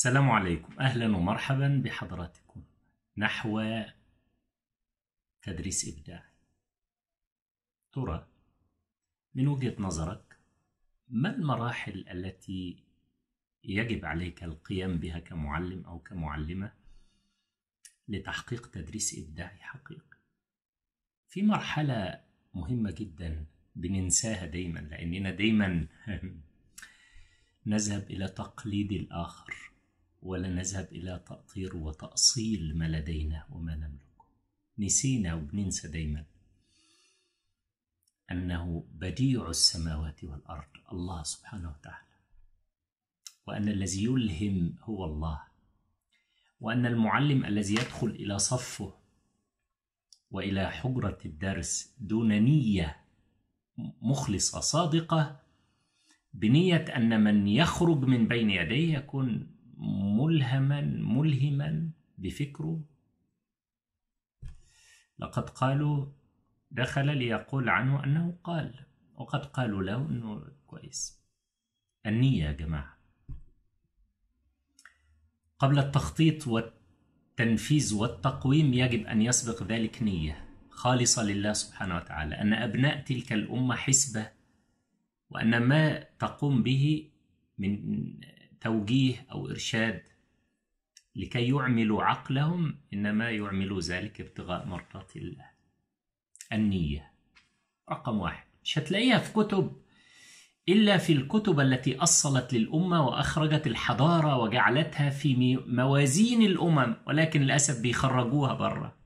السلام عليكم أهلا ومرحبا بحضراتكم نحو تدريس إبداعي ترى من وجهة نظرك ما المراحل التي يجب عليك القيام بها كمعلم أو كمعلمة لتحقيق تدريس إبداعي حقيقي في مرحلة مهمة جدا بننساها دايما لأننا دايما نذهب إلى تقليد الآخر ولا نذهب إلى تأطير وتأصيل ما لدينا وما نملك نسينا وبننسى دايما أنه بديع السماوات والأرض الله سبحانه وتعالى وأن الذي يلهم هو الله وأن المعلم الذي يدخل إلى صفه وإلى حجرة الدرس دون نية مخلصة صادقة بنية أن من يخرج من بين يديه يكون ملهما ملهما بفكره لقد قالوا دخل ليقول عنه أنه قال وقد قالوا له أنه كويس النية يا جماعة قبل التخطيط والتنفيذ والتقويم يجب أن يسبق ذلك نية خالصة لله سبحانه وتعالى أن أبناء تلك الأمة حسبة وأن ما تقوم به من توجيه أو إرشاد لكي يعملوا عقلهم إنما يعملوا ذلك ابتغاء مرضات الله النية رقم واحد مش هتلاقيها في كتب إلا في الكتب التي أصلت للأمة وأخرجت الحضارة وجعلتها في موازين الأمم ولكن للأسف بيخرجوها بره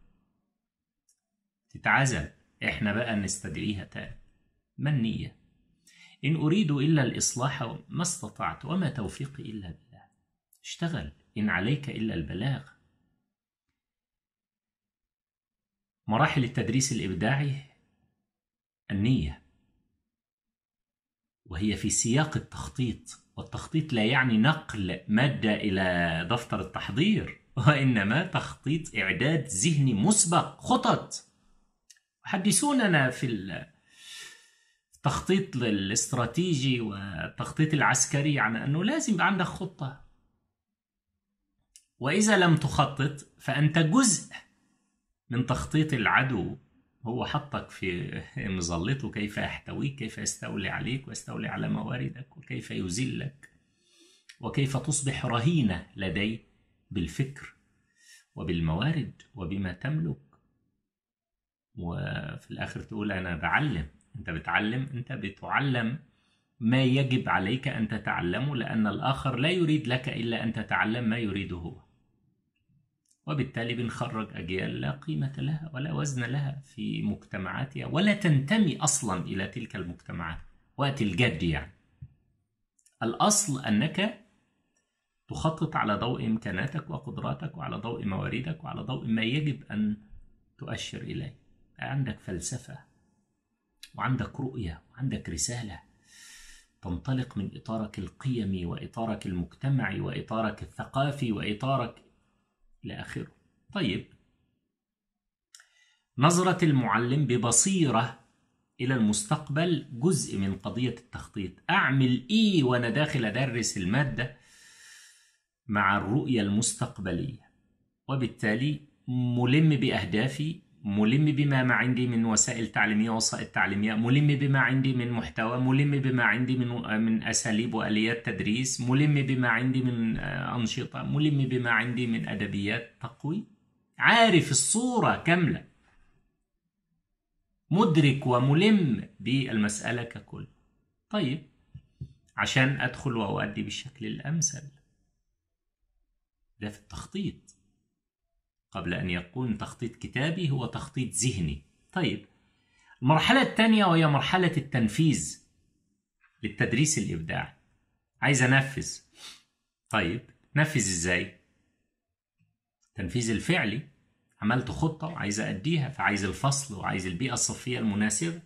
تتعزل إحنا بقى نستدعيها تاني ما النية؟ إن أريد إلا الإصلاح ما استطعت وما توفيقي إلا بالله اشتغل إن عليك إلا البلاغ مراحل التدريس الإبداعي النية وهي في سياق التخطيط والتخطيط لا يعني نقل مادة إلى دفتر التحضير وإنما تخطيط إعداد ذهني مسبق خطط حدثوننا في التخطيط الاستراتيجي والتخطيط العسكري يعني أنه لازم يبقى عندك خطة وإذا لم تخطط فأنت جزء من تخطيط العدو هو حطك في مظلته كيف يحتويك كيف يستولي عليك ويستولي على مواردك وكيف يذلك وكيف تصبح رهينة لديه بالفكر وبالموارد وبما تملك وفي الاخر تقول انا بعلم انت بتعلم انت بتعلم ما يجب عليك ان تتعلمه لان الاخر لا يريد لك الا ان تتعلم ما يريده هو وبالتالي بنخرج اجيال لا قيمه لها ولا وزن لها في مجتمعاتها ولا تنتمي اصلا الى تلك المجتمعات وقت الجد يعني الاصل انك تخطط على ضوء امكاناتك وقدراتك وعلى ضوء مواردك وعلى ضوء ما يجب ان تؤشر اليه عندك فلسفة وعندك رؤية وعندك رسالة تنطلق من إطارك القيمي وإطارك المجتمعي وإطارك الثقافي وإطارك إلى آخره طيب نظرة المعلم ببصيرة إلى المستقبل جزء من قضية التخطيط أعمل إيه وأنا داخل أدرس المادة مع الرؤية المستقبلية وبالتالي ملم بأهدافي ملم بما ما عندي من وسائل تعليمية ووسائط تعليمية ملم بما عندي من محتوى ملم بما عندي من من أساليب وآليات تدريس ملم بما عندي من آه، أنشطة ملم بما عندي من أدبيات تقوي عارف الصورة كاملة مدرك وملم بالمسألة ككل طيب عشان أدخل وأؤدي بالشكل الأمثل ده في التخطيط قبل أن يكون تخطيط كتابي هو تخطيط ذهني طيب المرحلة الثانية وهي مرحلة التنفيذ للتدريس الإبداعي عايز أنفذ طيب نفذ إزاي؟ التنفيذ الفعلي عملت خطة وعايز أديها فعايز الفصل وعايز البيئة الصفية المناسبة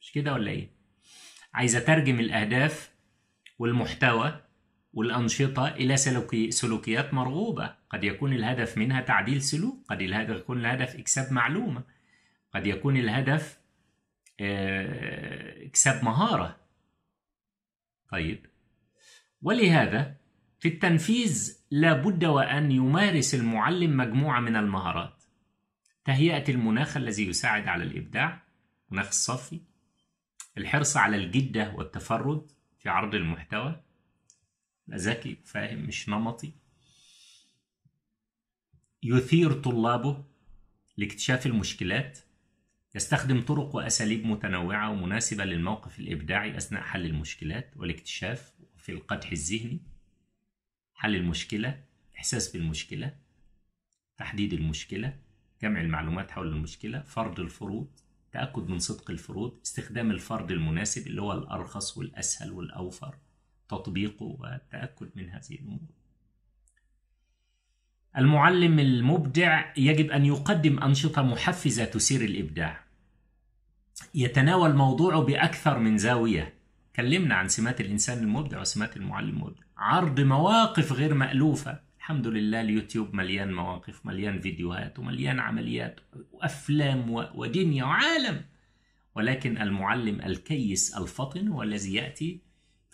مش كده ولا إيه؟ عايز أترجم الأهداف والمحتوى والأنشطة إلى سلوكي سلوكيات مرغوبة قد يكون الهدف منها تعديل سلوك قد يكون الهدف إكساب معلومة قد يكون الهدف آه، إكساب مهارة طيب ولهذا في التنفيذ لا بد وأن يمارس المعلم مجموعة من المهارات تهيئة المناخ الذي يساعد على الإبداع مناخ الصفي الحرص على الجدة والتفرد في عرض المحتوى ذكي فاهم مش نمطي يثير طلابه لاكتشاف المشكلات يستخدم طرق وأساليب متنوعة ومناسبة للموقف الإبداعي أثناء حل المشكلات والاكتشاف في القدح الذهني حل المشكلة إحساس بالمشكلة تحديد المشكلة جمع المعلومات حول المشكلة فرض الفروض تأكد من صدق الفروض استخدام الفرض المناسب اللي هو الأرخص والأسهل والأوفر تطبيقه والتأكد من هذه الأمور المعلم المبدع يجب أن يقدم أنشطة محفزة تثير الإبداع يتناول موضوعه بأكثر من زاوية كلمنا عن سمات الإنسان المبدع وسمات المعلم المبدع عرض مواقف غير مألوفة الحمد لله اليوتيوب مليان مواقف مليان فيديوهات ومليان عمليات وأفلام ودنيا وعالم ولكن المعلم الكيس الفطن والذي يأتي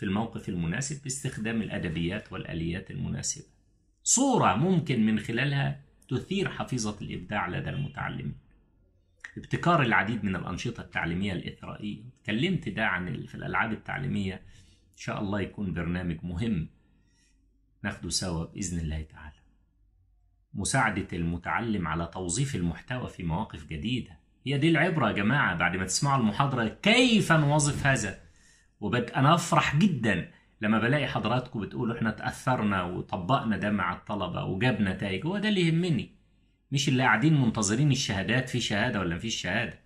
في الموقف المناسب باستخدام الأدبيات والآليات المناسبة صورة ممكن من خلالها تثير حفيظة الإبداع لدى المتعلمين ابتكار العديد من الأنشطة التعليمية الإثرائية تكلمت ده عن في الألعاب التعليمية إن شاء الله يكون برنامج مهم ناخده سوا بإذن الله تعالى مساعدة المتعلم على توظيف المحتوى في مواقف جديدة هي دي العبرة يا جماعة بعد ما تسمعوا المحاضرة كيف نوظف هذا وبد أنا أفرح جدا لما بلاقي حضراتكم بتقولوا احنا تأثرنا وطبقنا ده مع الطلبة وجاب نتائج هو ده اللي يهمني مش اللي قاعدين منتظرين الشهادات في شهادة ولا مفيش شهادة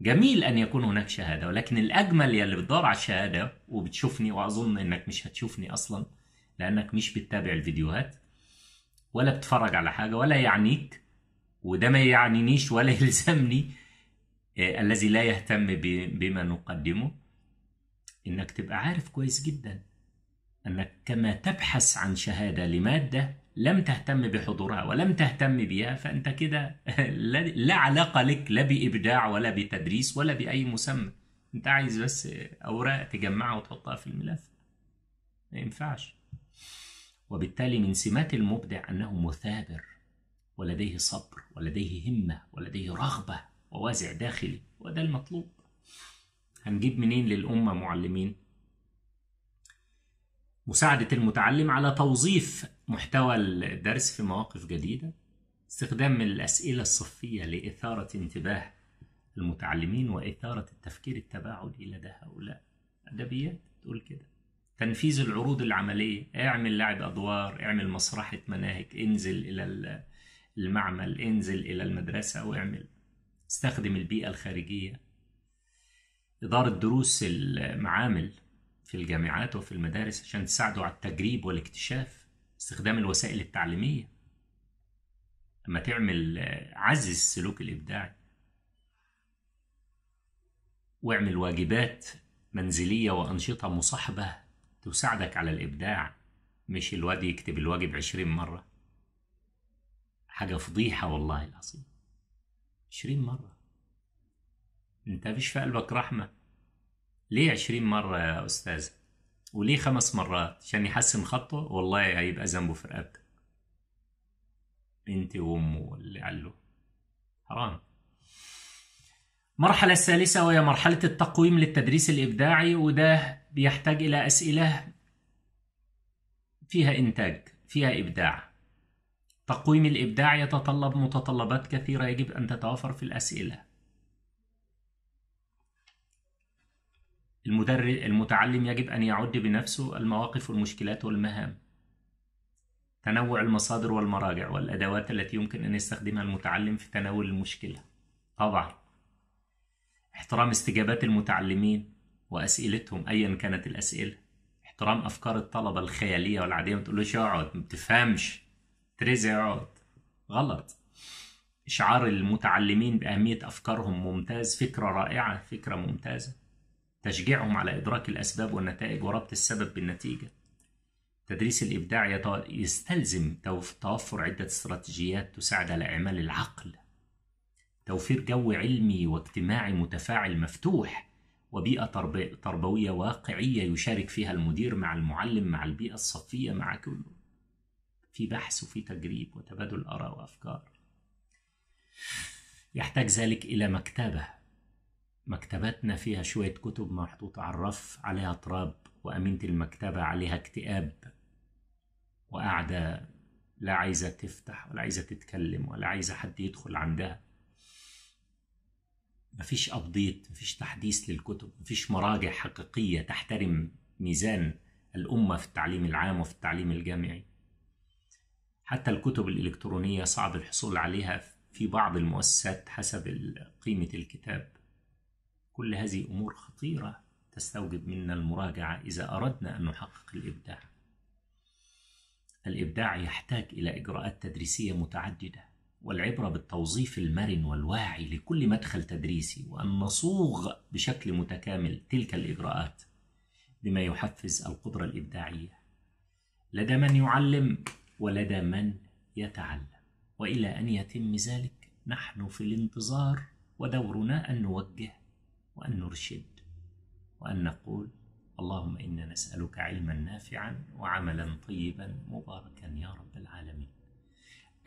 جميل أن يكون هناك شهادة ولكن الأجمل يا اللي بتدور على الشهادة وبتشوفني وأظن أنك مش هتشوفني أصلا لأنك مش بتتابع الفيديوهات ولا بتتفرج على حاجة ولا يعنيك وده ما يعنينيش ولا يلزمني آه، الذي لا يهتم بما نقدمه إنك تبقى عارف كويس جدا أنك كما تبحث عن شهادة لمادة لم تهتم بحضورها ولم تهتم بها فأنت كده لا علاقة لك لا بإبداع ولا بتدريس ولا بأي مسمى أنت عايز بس أوراق تجمعها وتحطها في الملف ما ينفعش وبالتالي من سمات المبدع أنه مثابر ولديه صبر ولديه همة ولديه رغبة ووازع داخلي وده المطلوب هنجيب منين للأمة معلمين؟ مساعدة المتعلم على توظيف محتوى الدرس في مواقف جديدة استخدام الأسئلة الصفية لإثارة انتباه المتعلمين وإثارة التفكير التباعدي لدى هؤلاء أدبيات تقول كده تنفيذ العروض العملية اعمل لعب أدوار اعمل مسرحة مناهج انزل إلى المعمل انزل إلى المدرسة واعمل استخدم البيئة الخارجية إدارة دروس المعامل في الجامعات وفي المدارس عشان تساعدوا على التجريب والاكتشاف استخدام الوسائل التعليمية لما تعمل آه، عزز السلوك الإبداعي واعمل واجبات منزلية وأنشطة مصاحبة تساعدك على الإبداع مش الواد يكتب الواجب عشرين مرة حاجة فضيحة والله العظيم عشرين مرة انت مفيش في قلبك رحمة ليه 20 مرة يا أستاذ؟ وليه خمس مرات؟ عشان يحسن خطه؟ والله هيبقى ذنبه في رقبتك انت وامه اللي علو حرام مرحلة الثالثة وهي مرحلة التقويم للتدريس الإبداعي وده بيحتاج إلى أسئلة فيها إنتاج فيها إبداع تقويم الإبداع يتطلب متطلبات كثيرة يجب أن تتوافر في الأسئلة المدرس المتعلم يجب أن يعد بنفسه المواقف والمشكلات والمهام تنوع المصادر والمراجع والأدوات التي يمكن أن يستخدمها المتعلم في تناول المشكلة طبعا احترام استجابات المتعلمين وأسئلتهم أيا كانت الأسئلة احترام أفكار الطلبة الخيالية والعادية ما تقولوش اقعد ما بتفهمش تريزي اقعد غلط إشعار المتعلمين بأهمية أفكارهم ممتاز فكرة رائعة فكرة ممتازة تشجيعهم على إدراك الأسباب والنتائج وربط السبب بالنتيجة تدريس الإبداع يستلزم توفر عدة استراتيجيات تساعد على إعمال العقل توفير جو علمي واجتماعي متفاعل مفتوح وبيئة تربوية واقعية يشارك فيها المدير مع المعلم مع البيئة الصفية مع كله في بحث وفي تجريب وتبادل آراء وأفكار يحتاج ذلك إلى مكتبة مكتباتنا فيها شوية كتب محطوطة على الرف عليها تراب وأمينة المكتبة عليها اكتئاب وقاعدة لا عايزة تفتح ولا عايزة تتكلم ولا عايزة حد يدخل عندها مفيش أبديت مفيش تحديث للكتب مفيش مراجع حقيقية تحترم ميزان الأمة في التعليم العام وفي التعليم الجامعي حتى الكتب الإلكترونية صعب الحصول عليها في بعض المؤسسات حسب قيمة الكتاب كل هذه أمور خطيرة تستوجب منا المراجعة إذا أردنا أن نحقق الإبداع الإبداع يحتاج إلى إجراءات تدريسية متعددة والعبرة بالتوظيف المرن والواعي لكل مدخل تدريسي وأن نصوغ بشكل متكامل تلك الإجراءات بما يحفز القدرة الإبداعية لدى من يعلم ولدى من يتعلم وإلى أن يتم ذلك نحن في الانتظار ودورنا أن نوجه وأن نرشد وأن نقول اللهم إنا نسألك علما نافعا وعملا طيبا مباركا يا رب العالمين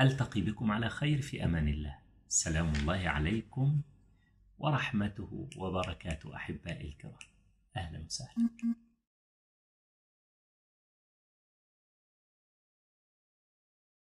ألتقي بكم على خير في أمان الله سلام الله عليكم ورحمته وبركاته أحبائي الكرام أهلا وسهلا